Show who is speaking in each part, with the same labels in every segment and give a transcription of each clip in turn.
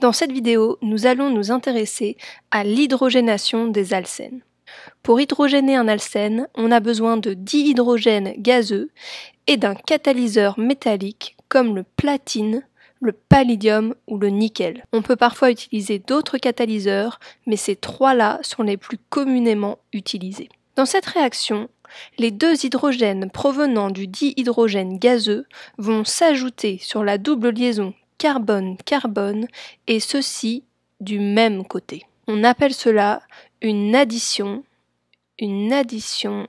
Speaker 1: Dans cette vidéo, nous allons nous intéresser à l'hydrogénation des alcènes. Pour hydrogéner un alcène, on a besoin de dihydrogène gazeux et d'un catalyseur métallique comme le platine, le palladium ou le nickel. On peut parfois utiliser d'autres catalyseurs, mais ces trois-là sont les plus communément utilisés. Dans cette réaction, les deux hydrogènes provenant du dihydrogène gazeux vont s'ajouter sur la double liaison carbone, carbone, et ceci du même côté. On appelle cela une addition, une addition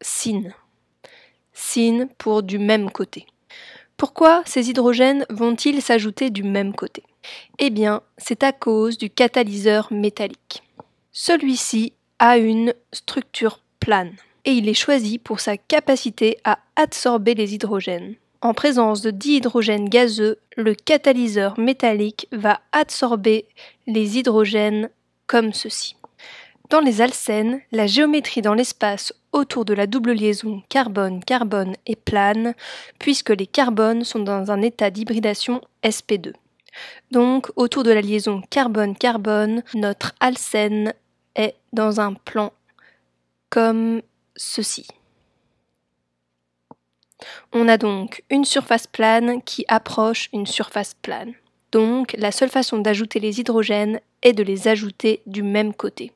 Speaker 1: sine. Sine pour du même côté. Pourquoi ces hydrogènes vont-ils s'ajouter du même côté Eh bien, c'est à cause du catalyseur métallique. Celui-ci a une structure plane et il est choisi pour sa capacité à absorber les hydrogènes en présence de dihydrogène gazeux, le catalyseur métallique va absorber les hydrogènes comme ceci. Dans les alcènes, la géométrie dans l'espace autour de la double liaison carbone-carbone est plane, puisque les carbones sont dans un état d'hybridation sp2. Donc, autour de la liaison carbone-carbone, notre alcène est dans un plan comme ceci. On a donc une surface plane qui approche une surface plane. Donc la seule façon d'ajouter les hydrogènes est de les ajouter du même côté.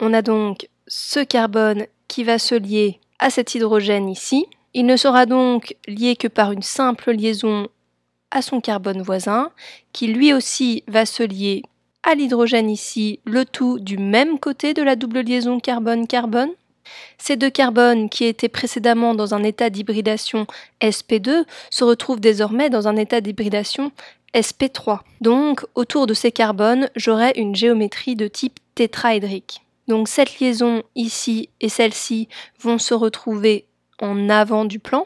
Speaker 1: On a donc ce carbone qui va se lier à cet hydrogène ici. Il ne sera donc lié que par une simple liaison à son carbone voisin, qui lui aussi va se lier à l'hydrogène ici, le tout du même côté de la double liaison carbone-carbone. Ces deux carbones, qui étaient précédemment dans un état d'hybridation sp2, se retrouvent désormais dans un état d'hybridation sp3. Donc, autour de ces carbones, j'aurai une géométrie de type tétraédrique. Donc cette liaison ici et celle-ci vont se retrouver en avant du plan,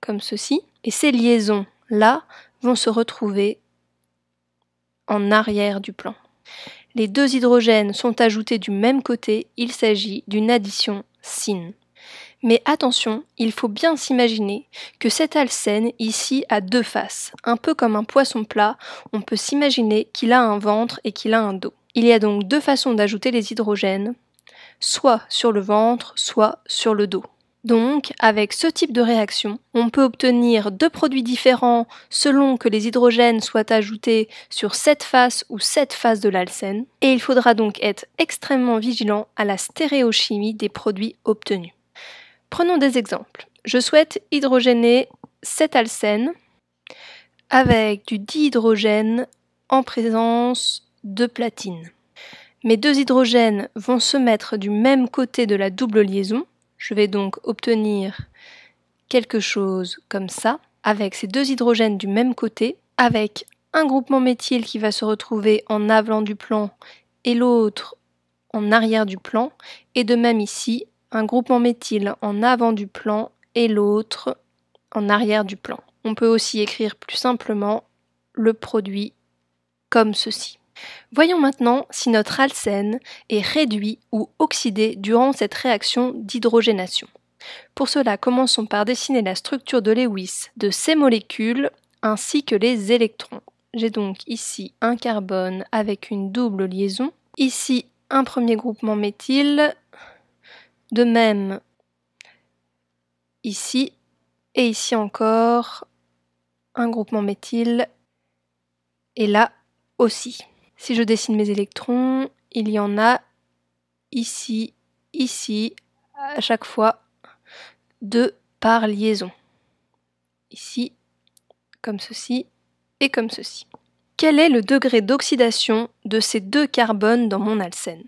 Speaker 1: comme ceci, et ces liaisons là vont se retrouver en arrière du plan. Les deux hydrogènes sont ajoutés du même côté, il s'agit d'une addition sine. Mais attention, il faut bien s'imaginer que cet alcène ici a deux faces. Un peu comme un poisson plat, on peut s'imaginer qu'il a un ventre et qu'il a un dos. Il y a donc deux façons d'ajouter les hydrogènes, soit sur le ventre, soit sur le dos. Donc, avec ce type de réaction, on peut obtenir deux produits différents selon que les hydrogènes soient ajoutés sur cette face ou cette face de l'alcène, et il faudra donc être extrêmement vigilant à la stéréochimie des produits obtenus. Prenons des exemples. Je souhaite hydrogéner cet alcène avec du dihydrogène en présence de platine. Mes deux hydrogènes vont se mettre du même côté de la double liaison je vais donc obtenir quelque chose comme ça, avec ces deux hydrogènes du même côté, avec un groupement méthyle qui va se retrouver en avant du plan et l'autre en arrière du plan, et de même ici, un groupement méthyle en avant du plan et l'autre en arrière du plan. On peut aussi écrire plus simplement le produit comme ceci. Voyons maintenant si notre alcène est réduit ou oxydé durant cette réaction d'hydrogénation. Pour cela, commençons par dessiner la structure de Lewis de ces molécules ainsi que les électrons. J'ai donc ici un carbone avec une double liaison, ici un premier groupement méthyle, de même ici et ici encore un groupement méthyle et là aussi. Si je dessine mes électrons, il y en a ici, ici, à chaque fois, deux par liaison. Ici, comme ceci et comme ceci. Quel est le degré d'oxydation de ces deux carbones dans mon alcène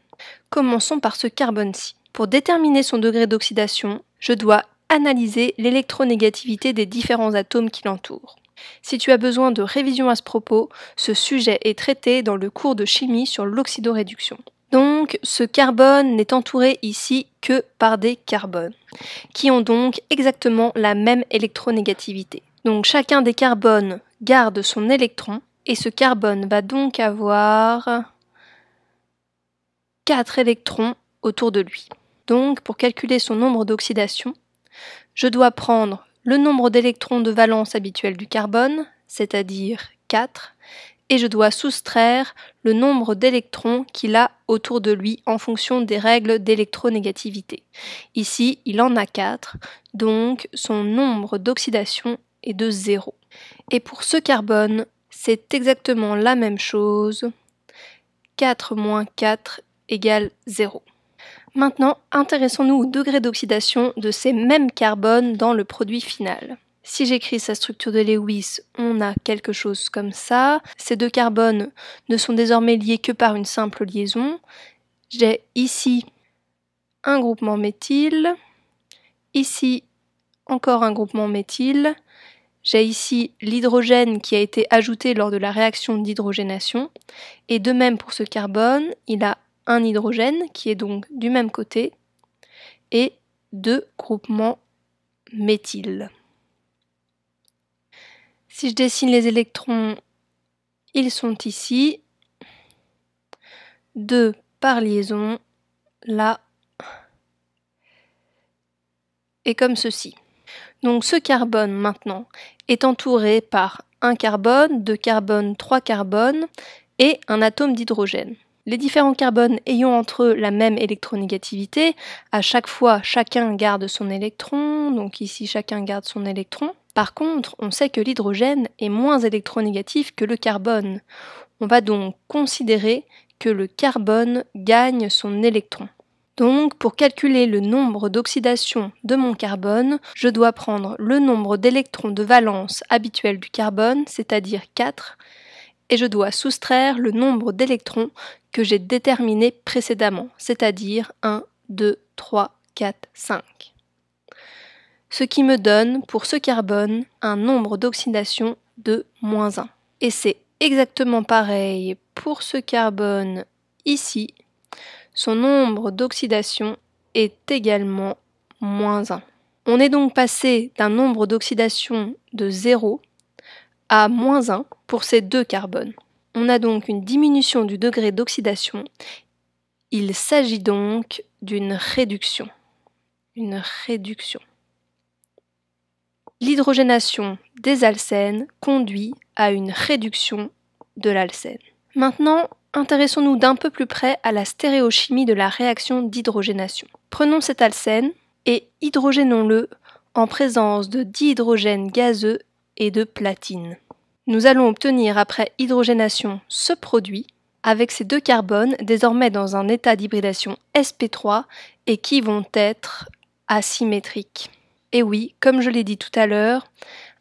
Speaker 1: Commençons par ce carbone-ci. Pour déterminer son degré d'oxydation, je dois analyser l'électronégativité des différents atomes qui l'entourent. Si tu as besoin de révision à ce propos, ce sujet est traité dans le cours de chimie sur l'oxydoréduction. Donc, ce carbone n'est entouré ici que par des carbones, qui ont donc exactement la même électronégativité. Donc, chacun des carbones garde son électron, et ce carbone va donc avoir 4 électrons autour de lui. Donc, pour calculer son nombre d'oxydation, je dois prendre le nombre d'électrons de valence habituel du carbone, c'est-à-dire 4, et je dois soustraire le nombre d'électrons qu'il a autour de lui en fonction des règles d'électronégativité. Ici, il en a 4, donc son nombre d'oxydation est de 0. Et pour ce carbone, c'est exactement la même chose. 4 moins 4 égale 0. Maintenant, intéressons-nous au degré d'oxydation de ces mêmes carbones dans le produit final. Si j'écris sa structure de Lewis, on a quelque chose comme ça. Ces deux carbones ne sont désormais liés que par une simple liaison. J'ai ici un groupement méthyle, ici encore un groupement méthyle, j'ai ici l'hydrogène qui a été ajouté lors de la réaction d'hydrogénation, et de même pour ce carbone, il a un hydrogène qui est donc du même côté et deux groupements méthyl. Si je dessine les électrons, ils sont ici. Deux par liaison, là, et comme ceci. Donc ce carbone maintenant est entouré par un carbone, deux carbones, trois carbones et un atome d'hydrogène. Les différents carbones ayant entre eux la même électronégativité, à chaque fois chacun garde son électron, donc ici chacun garde son électron. Par contre, on sait que l'hydrogène est moins électronégatif que le carbone. On va donc considérer que le carbone gagne son électron. Donc, pour calculer le nombre d'oxydations de mon carbone, je dois prendre le nombre d'électrons de valence habituel du carbone, c'est-à-dire 4, et je dois soustraire le nombre d'électrons que j'ai déterminé précédemment, c'est-à-dire 1, 2, 3, 4, 5. Ce qui me donne pour ce carbone un nombre d'oxydation de moins 1. Et c'est exactement pareil pour ce carbone ici. Son nombre d'oxydation est également moins 1. On est donc passé d'un nombre d'oxydation de 0 à moins 1 pour ces deux carbones. On a donc une diminution du degré d'oxydation. Il s'agit donc d'une réduction. Une réduction. L'hydrogénation des alcènes conduit à une réduction de l'alcène. Maintenant, intéressons-nous d'un peu plus près à la stéréochimie de la réaction d'hydrogénation. Prenons cet alcène et hydrogénons-le en présence de dihydrogène gazeux et de platine. Nous allons obtenir après hydrogénation ce produit avec ces deux carbones désormais dans un état d'hybridation sp3 et qui vont être asymétriques. Et oui, comme je l'ai dit tout à l'heure,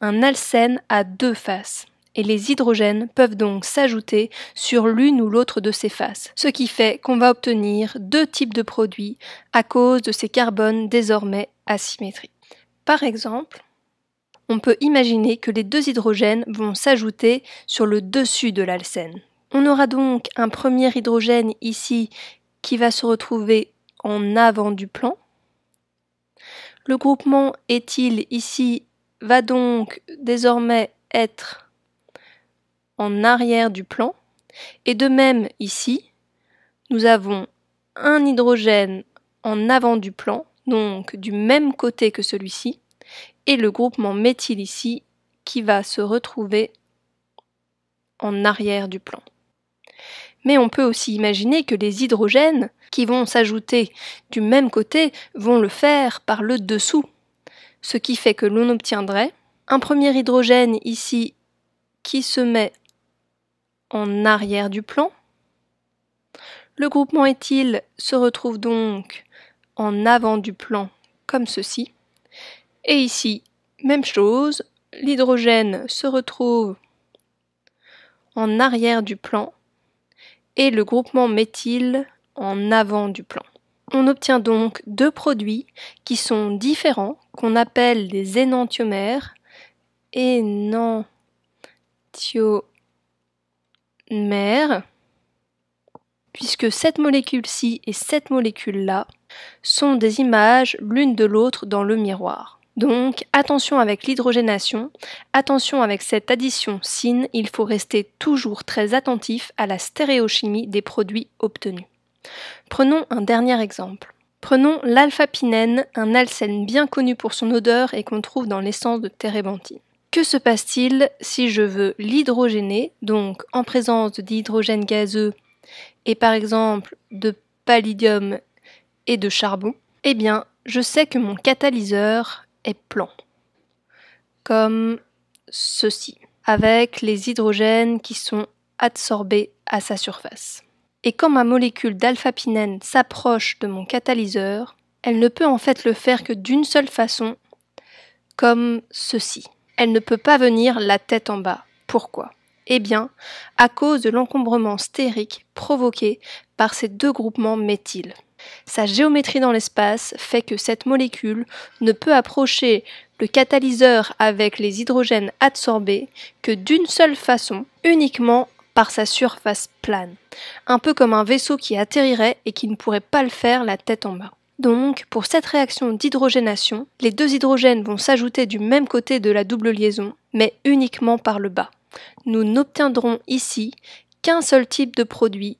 Speaker 1: un alcène a deux faces et les hydrogènes peuvent donc s'ajouter sur l'une ou l'autre de ces faces, ce qui fait qu'on va obtenir deux types de produits à cause de ces carbones désormais asymétriques. Par exemple, on peut imaginer que les deux hydrogènes vont s'ajouter sur le dessus de l'alcène. On aura donc un premier hydrogène ici qui va se retrouver en avant du plan. Le groupement éthyle ici va donc désormais être en arrière du plan. Et de même ici, nous avons un hydrogène en avant du plan, donc du même côté que celui-ci, et le groupement méthyl ici qui va se retrouver en arrière du plan. Mais on peut aussi imaginer que les hydrogènes qui vont s'ajouter du même côté vont le faire par le dessous, ce qui fait que l'on obtiendrait un premier hydrogène ici qui se met en arrière du plan. Le groupement éthyle se retrouve donc en avant du plan comme ceci. Et ici, même chose, l'hydrogène se retrouve en arrière du plan et le groupement méthyle en avant du plan. On obtient donc deux produits qui sont différents, qu'on appelle des énantiomères. Énantiomères, puisque cette molécule-ci et cette molécule-là sont des images l'une de l'autre dans le miroir. Donc attention avec l'hydrogénation, attention avec cette addition sine, il faut rester toujours très attentif à la stéréochimie des produits obtenus. Prenons un dernier exemple. Prenons l'alpha-pinène, un alcène bien connu pour son odeur et qu'on trouve dans l'essence de térébenthine. Que se passe-t-il si je veux l'hydrogéner, donc en présence d'hydrogène gazeux et par exemple de pallidium et de charbon Eh bien, je sais que mon catalyseur est plan, comme ceci, avec les hydrogènes qui sont absorbés à sa surface. Et quand ma molécule d'alpha-pinène s'approche de mon catalyseur, elle ne peut en fait le faire que d'une seule façon, comme ceci. Elle ne peut pas venir la tête en bas. Pourquoi Eh bien, à cause de l'encombrement stérique provoqué par ces deux groupements méthyl. Sa géométrie dans l'espace fait que cette molécule ne peut approcher le catalyseur avec les hydrogènes adsorbés que d'une seule façon, uniquement par sa surface plane, un peu comme un vaisseau qui atterrirait et qui ne pourrait pas le faire la tête en bas. Donc, pour cette réaction d'hydrogénation, les deux hydrogènes vont s'ajouter du même côté de la double liaison, mais uniquement par le bas. Nous n'obtiendrons ici qu'un seul type de produit,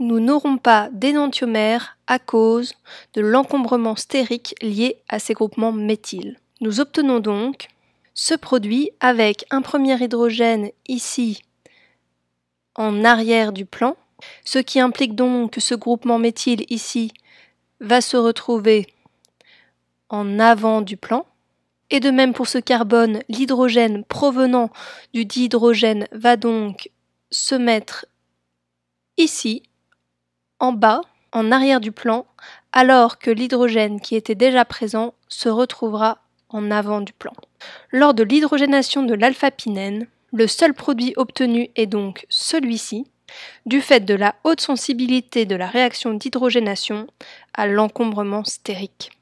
Speaker 1: nous n'aurons pas d'énantiomère à cause de l'encombrement stérique lié à ces groupements méthyl. Nous obtenons donc ce produit avec un premier hydrogène ici en arrière du plan, ce qui implique donc que ce groupement méthyle ici va se retrouver en avant du plan. Et de même pour ce carbone, l'hydrogène provenant du dihydrogène va donc se mettre ici en bas, en arrière du plan, alors que l'hydrogène qui était déjà présent se retrouvera en avant du plan. Lors de l'hydrogénation de l'alpha-pinène, le seul produit obtenu est donc celui-ci, du fait de la haute sensibilité de la réaction d'hydrogénation à l'encombrement stérique.